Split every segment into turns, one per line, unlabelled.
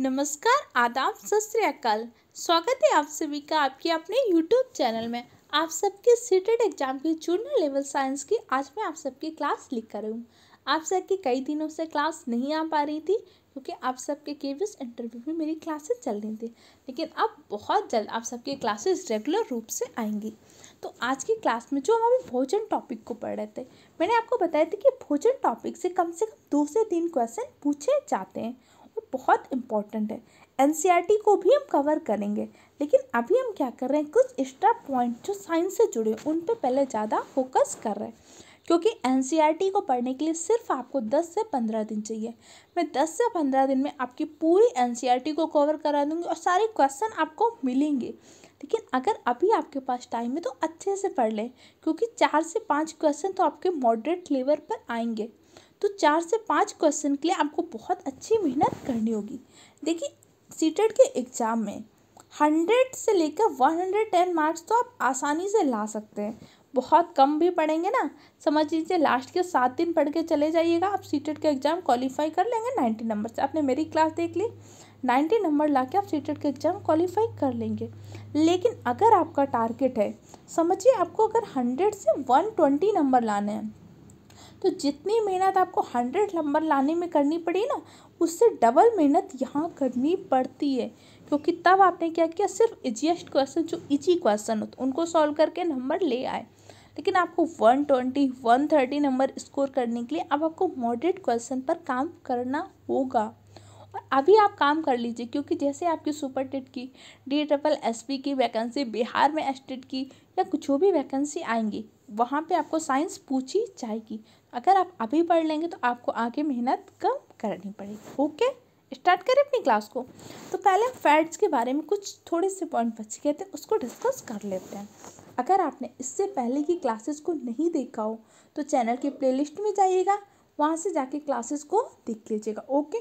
नमस्कार आदाब सत स्वागत है आप सभी का आपके अपने यूट्यूब चैनल में आप सबके सीटेड एग्जाम की जूनियर लेवल साइंस की आज मैं आप सबकी क्लास लिख कर हूँ आप सबकी कई दिनों से क्लास नहीं आ पा रही थी क्योंकि आप सबके केवीएस इंटरव्यू में मेरी क्लासेस चल रही थी लेकिन अब बहुत जल्द आप सबकी क्लासेस रेगुलर रूप से आएंगी तो आज की क्लास में जो हम अभी भोजन टॉपिक को पढ़ रहे थे मैंने आपको बताया था कि भोजन टॉपिक से कम से कम दो से तीन क्वेश्चन पूछे जाते हैं बहुत इम्पॉर्टेंट है एन e को भी हम कवर करेंगे लेकिन अभी हम क्या कर रहे हैं कुछ एक्स्ट्रा पॉइंट जो साइंस से जुड़े उन पर पहले ज़्यादा फोकस कर रहे हैं क्योंकि एन e को पढ़ने के लिए सिर्फ आपको 10 से 15 दिन चाहिए मैं 10 से 15 दिन में आपकी पूरी एन e को कवर करा दूँगी और सारे क्वेश्चन आपको मिलेंगे लेकिन अगर अभी आपके पास टाइम है तो अच्छे से पढ़ लें क्योंकि चार से पाँच क्वेश्चन तो आपके मॉडरेट लेवल पर आएंगे तो चार से पाँच क्वेश्चन के लिए आपको बहुत अच्छी मेहनत करनी होगी देखिए सीटेड e के एग्ज़ाम में हंड्रेड से लेकर वन हंड्रेड टेन मार्क्स तो आप आसानी से ला सकते हैं बहुत कम भी पढ़ेंगे ना समझ लीजिए लास्ट के सात दिन पढ़ के चले जाइएगा आप सीटेड का एग्ज़ाम क्वालिफाई कर लेंगे नाइन्टी नंबर से आपने मेरी क्लास देख ली नाइन्टी नंबर ला के आप सीटेड का एग्ज़ाम क्वालिफाई कर लेंगे लेकिन अगर आपका टारगेट है समझिए आपको अगर हंड्रेड से वन ट्वेंटी नंबर लाने हैं तो जितनी मेहनत आपको हंड्रेड नंबर लाने में करनी पड़ी ना उससे डबल मेहनत यहाँ करनी पड़ती है क्योंकि तब आपने क्या किया सिर्फ इजिएस्ट क्वेश्चन जो इजी क्वेश्चन होते उनको सॉल्व करके नंबर ले आए लेकिन आपको one twenty one thirty number score करने के लिए अब आपको मॉडरेट क्वेश्चन पर काम करना होगा अभी आप काम कर लीजिए क्योंकि जैसे आपकी सुपर टेट की डी ट्रिपल एस पी की वैकेंसी बिहार में एस टेट की या कुछ भी वैकेंसी आएंगी वहाँ पे आपको साइंस पूछी जाएगी अगर आप अभी पढ़ लेंगे तो आपको आगे मेहनत कम करनी पड़ेगी ओके स्टार्ट करें अपनी क्लास को तो पहले हम फैट्स के बारे में कुछ थोड़े से पॉइंट बच गए थे उसको डिस्कस कर लेते हैं अगर आपने इससे पहले की क्लासेस को नहीं देखा हो तो चैनल के प्लेलिस्ट में जाइएगा वहाँ से जाके क्लासेस को देख लीजिएगा ओके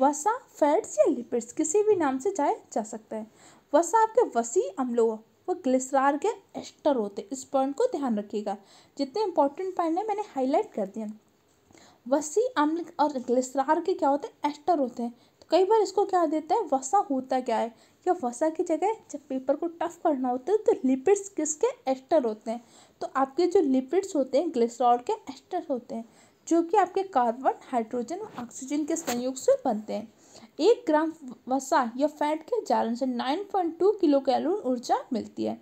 वसा फैट्स या लिपिड्स किसी भी नाम से जाया जा सकता है वसा आपके वसी अम्लों व ग्लिसरार के एस्टर होते इस पॉइंट को ध्यान रखिएगा जितने इंपॉर्टेंट पॉइंट है मैंने हाईलाइट कर दिया वसी अम्ल और ग्लिसरार के क्या होते हैं एस्टर होते हैं तो कई बार इसको क्या देता है वसा होता क्या है या वसा की जगह जब पेपर को टफ करना होता है तो लिपिड्स किसके एस्टर होते हैं तो आपके जो लिपिड्स होते हैं ग्लिसरॉल के एस्टर होते हैं जो कि आपके कार्बन हाइड्रोजन और ऑक्सीजन के संयोग से बनते हैं एक ग्राम वसा या फैट के जारण से nine point two kilo calorie ऊर्जा मिलती है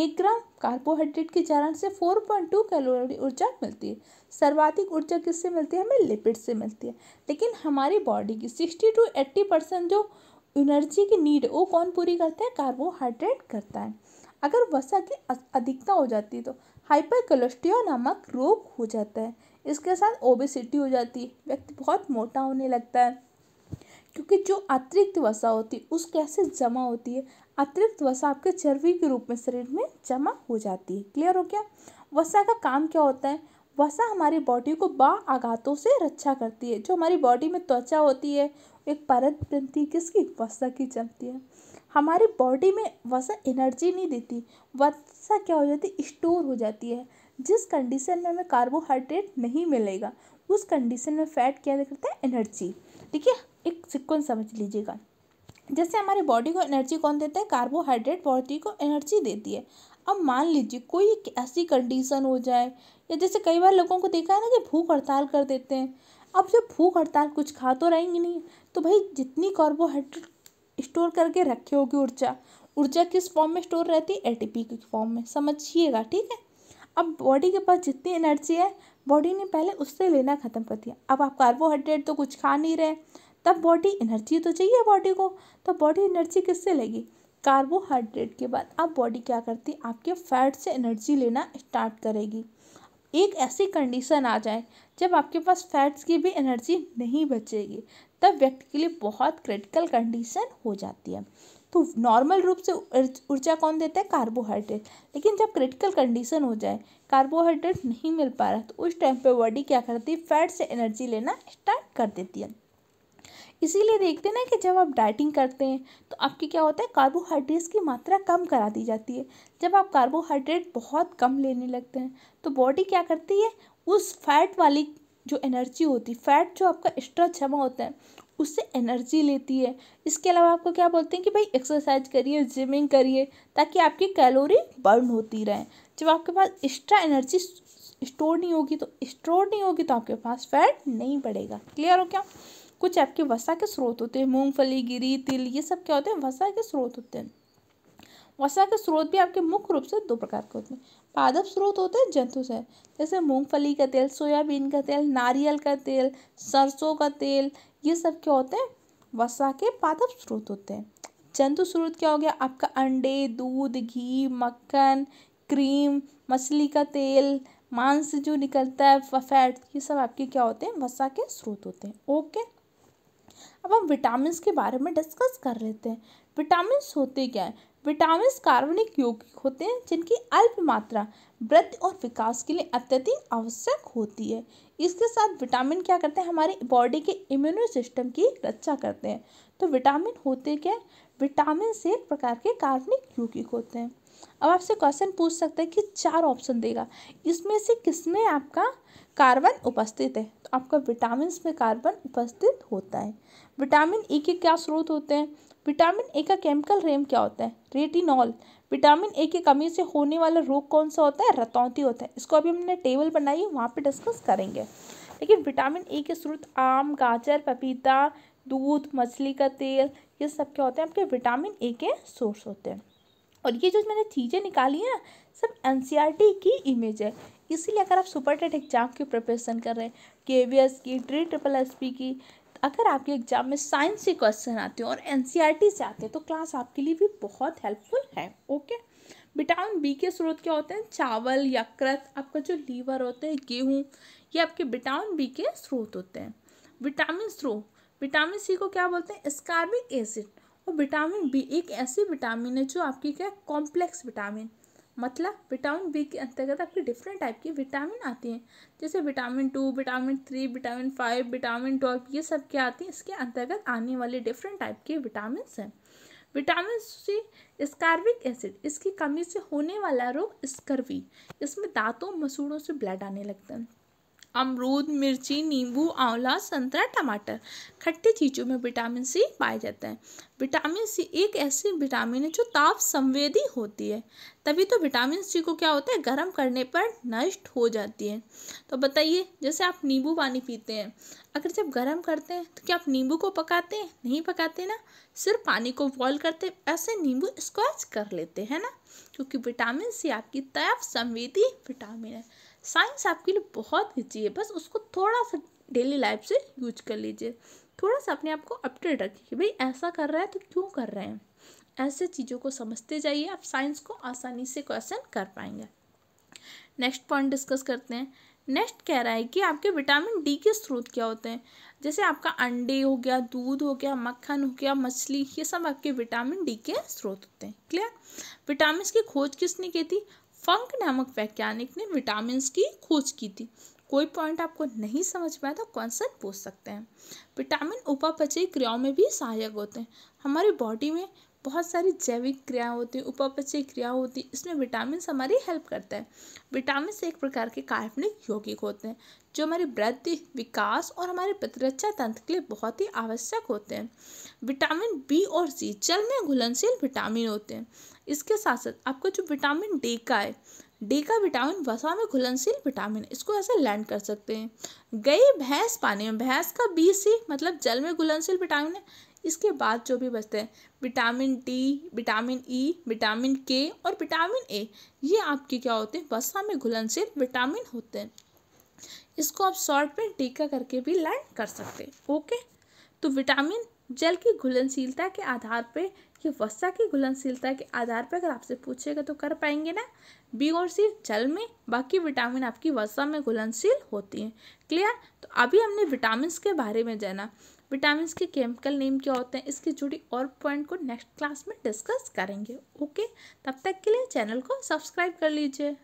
एक ग्राम कार्बोहाइड्रेट के जारण से फोर पॉइंट टू कैलोरी ऊर्जा मिलती है सर्वाधिक ऊर्जा किससे मिलती है हमें लिपिड से मिलती है लेकिन हमारी बॉडी की सिक्सटी टू एट्टी परसेंट जो एनर्जी की नीड वो कौन पूरी करता है कार्बोहाइड्रेट करता है अगर वसा की अधिकता हो जाती है तो हाइपर नामक रोग हो जाता है इसके साथ ओबेसिटी हो जाती है व्यक्ति बहुत मोटा होने लगता है क्योंकि जो अतिरिक्त वसा होती है उस कैसे जमा होती है अतिरिक्त वसा आपके चर्बी के रूप में शरीर में जमा हो जाती है क्लियर हो गया वसा का काम क्या होता है वसा हमारी बॉडी को बा आघातों से रक्षा करती है जो हमारी बॉडी में त्वचा होती है एक परत बनती है किसकी वसा की जमती है हमारी बॉडी में वसा एनर्जी नहीं देती वसा क्या हो जाती स्टोर हो जाती है जिस कंडीशन में हमें कार्बोहाइड्रेट नहीं मिलेगा उस कंडीशन में फैट क्या करता है एनर्जी ठीक है एक सिक्वेंस समझ लीजिएगा जैसे हमारी बॉडी को एनर्जी कौन देता है कार्बोहाइड्रेट बॉडी को एनर्जी देती है अब मान लीजिए कोई ऐसी कंडीशन हो जाए या जैसे कई बार लोगों को देखा है ना कि भूख हड़ताल कर देते हैं अब जब भूख हड़ताल कुछ खा तो रहेंगे नहीं तो भाई जितनी कार्बोहाइड्रेट स्टोर करके रखे होगी ऊर्जा ऊर्जा किस फॉर्म में स्टोर रहती है एटीपी के फॉर्म में समझिएगा ठीक है अब बॉडी के पास जितनी एनर्जी है बॉडी ने पहले उससे लेना ख़त्म कर दिया अब आप कार्बोहाइड्रेट तो कुछ खा नहीं रहे तब बॉडी एनर्जी तो चाहिए बॉडी को तो बॉडी एनर्जी किससे लेगी कार्बोहाइड्रेट के बाद अब बॉडी क्या करती है आपके फैट से एनर्जी लेना स्टार्ट करेगी एक ऐसी कंडीशन आ जाए जब आपके पास फैट्स की भी एनर्जी नहीं बचेगी तब व्यक्ति के लिए बहुत क्रिटिकल कंडीशन हो जाती है तो नॉर्मल रूप से ऊर्जा कौन देता है कार्बोहाइड्रेट लेकिन जब क्रिटिकल कंडीशन हो जाए कार्बोहाइड्रेट नहीं मिल पा रहा तो उस टाइम पे बॉडी क्या करती है फैट से एनर्जी लेना स्टार्ट कर देती है इसीलिए देखते हैं ना कि जब आप डाइटिंग करते हैं तो आपके क्या होता है कार्बोहाइड्रेट्स की मात्रा कम करा दी जाती है जब आप कार्बोहाइड्रेट बहुत कम लेने लगते हैं तो बॉडी क्या करती है उस फैट वाली जो एनर्जी होती है फैट जो आपका एक्स्ट्रा जमा होता है उससे एनर्जी लेती है इसके अलावा आपको क्या बोलते हैं कि भाई एक्सरसाइज करिए जिमिंग करिए ताकि आपकी कैलोरी बर्न होती रहे जब आपके पास एक्स्ट्रा एनर्जी स्टोर नहीं होगी तो स्टोर नहीं होगी तो आपके पास फैट नहीं बढ़ेगा क्लियर हो क्या कुछ आपके वसा के स्रोत होते हैं मूंगफली गिरी तिल ये सब क्या होते हैं वसा के स्रोत होते हैं वसा के स्रोत भी आपके मुख्य रूप से दो प्रकार के होते हैं पादप स्रोत होते हैं जंतु से जैसे मूंगफली का तेल सोयाबीन का तेल नारियल का तेल सरसों का तेल ये सब क्या होते हैं वसा के पादप स्रोत होते हैं जंतु स्रोत क्या हो गया आपका अंडे दूध घी मक्खन क्रीम मछली का तेल मांस जो निकलता है फैट ये सब आपके क्या होते हैं वसा के स्रोत होते हैं ओके अब हम विटामिन के बारे में डिस्कस कर लेते हैं विटामिन होते क्या है विटामिन कार्बनिक यौगिक होते हैं जिनकी अल्प मात्रा वृद्धि और विकास के लिए अत्यधिक आवश्यक होती है इसके साथ विटामिन क्या करते हैं हमारे बॉडी के इम्यूनो सिस्टम की रक्षा करते हैं तो विटामिन होते क्या विटामिन से एक प्रकार के कार्बनिक यौगिक होते हैं अब आपसे क्वेश्चन पूछ सकते हैं कि चार ऑप्शन देगा इसमें से किसमें आपका कार्बन उपस्थित है तो आपका विटामिन में कार्बन उपस्थित होता है विटामिन ई e के क्या स्रोत होते हैं विटामिन ए का केमिकल रेम क्या होता है रेटिनॉल विटामिन ए की कमी से होने वाला रोग कौन सा होता है रतौती होता है इसको अभी हमने टेबल बनाई है वहाँ पर डिस्कस करेंगे लेकिन विटामिन ए के स्रोत आम गाजर पपीता दूध मछली का तेल ये सब क्या होते हैं आपके विटामिन ए के सोर्स होते हैं और ये जो मैंने चीज़ें निकाली हैं सब एन e की इमेज है इसीलिए अगर आप सुपर टेट एग्जाम की प्रिपरेशन कर रहे हैं के वी एस की ट्री ट्रिपल एस पी की अगर आपके एग्जाम में साइंस के क्वेश्चन आते हैं और एन e से आते हैं तो क्लास आपके लिए भी बहुत हेल्पफुल है ओके विटामिन बी के स्रोत क्या होते हैं चावल यकृत आपका जो लीवर होता है गेहूँ ये आपके विटामिन बी के स्रोत होते हैं विटामिन स्रो विटामिन सी को क्या बोलते हैं स्कार्बिक एसिड और विटामिन बी एक ऐसी विटामिन है जो आपकी क्या कॉम्प्लेक्स विटामिन मतलब विटामिन बी के अंतर्गत आपकी डिफरेंट टाइप की विटामिन आती हैं जैसे vitamin two vitamin three vitamin five vitamin twelve ये सब क्या आती हैं इसके अंतर्गत आने वाले डिफरेंट टाइप के विटामिन हैं विटामिन सी स्कार्विक एसिड इसकी कमी से होने वाला रोग स्कर्वी इसमें दांतों मसूड़ों से ब्लड आने लगता है अमरूद मिर्ची नींबू आंवला संतरा टमाटर खट्टी चीज़ों में विटामिन सी पाया जाता है विटामिन सी एक ऐसी विटामिन है जो ताप संवेदी होती है तभी तो विटामिन सी को क्या होता है गर्म करने पर नष्ट हो जाती है तो बताइए जैसे आप नींबू पानी पीते हैं अगर जब गर्म करते हैं तो क्या आप नींबू को पकाते हैं नहीं पकाते ना सिर्फ पानी को बॉयल करते ऐसे नींबू स्क्वाच कर लेते हैं ना क्योंकि विटामिन सी आपकी ताप संवेदी विटामिन है साइंस आपके लिए बहुत ईजी है बस उसको थोड़ा सा डेली लाइफ से यूज कर लीजिए थोड़ा सा अपने आप को अपडेट रखिए कि भाई ऐसा कर रहा है तो क्यों कर रहे हैं ऐसे चीज़ों को समझते जाइए आप साइंस को आसानी से क्वेश्चन कर पाएंगे नेक्स्ट पॉइंट डिस्कस करते हैं नेक्स्ट कह रहा है कि आपके विटामिन डी के स्रोत क्या होते हैं जैसे आपका अंडे हो गया दूध हो गया मक्खन हो गया मछली ये सब आपके विटामिन डी के स्रोत होते हैं क्लियर विटामिन की खोज किसने की थी फंक नामक वैज्ञानिक ने विटामिन की खोज की थी कोई पॉइंट आपको नहीं समझ में आया तो कॉन्सेप्ट पूछ सकते हैं विटामिन उपापचय क्रियाओं में भी सहायक होते हैं हमारी बॉडी में बहुत सारी जैविक क्रियाएं होती हैं उपापचय क्रिया होती है इसमें विटामिन हमारी हेल्प करता है विटामिन एक प्रकार के काल्पनिक यौगिक होते हैं जो हमारी वृद्धि विकास और हमारे प्रतिरक्षा तंत्र के लिए बहुत ही आवश्यक होते हैं विटामिन बी और सी जल में घुलनशील विटामिन होते हैं इसके साथ साथ आपका जो विटामिन डी का है डी का विटामिन वसा में घुलनशील विटामिन इसको ऐसे लैंड कर सकते हैं गई भैंस पानी में भैंस का बी सी मतलब जल में घुलनशील विटामिन है इसके बाद जो भी बचते हैं vitamin D vitamin E e, vitamin K और विटामिन ए ये आपके क्या होते हैं वसा में घुलनशील विटामिन होते हैं इसको आप शॉर्ट में टीका करके भी लैंड कर सकते हैं ओके तो विटामिन जल की घुलनशीलता के आधार पर कि वसा की घुलनशीलता के आधार पर अगर आपसे पूछेगा तो कर पाएंगे ना बी और सी जल में बाकी विटामिन आपकी वसा में घुलनशील होती हैं क्लियर तो अभी हमने विटामिन के बारे में जाना विटामिन के केमिकल नेम क्या होते हैं इसकी जुड़ी और पॉइंट को नेक्स्ट क्लास में डिस्कस करेंगे ओके तब तक के लिए चैनल को सब्सक्राइब कर लीजिए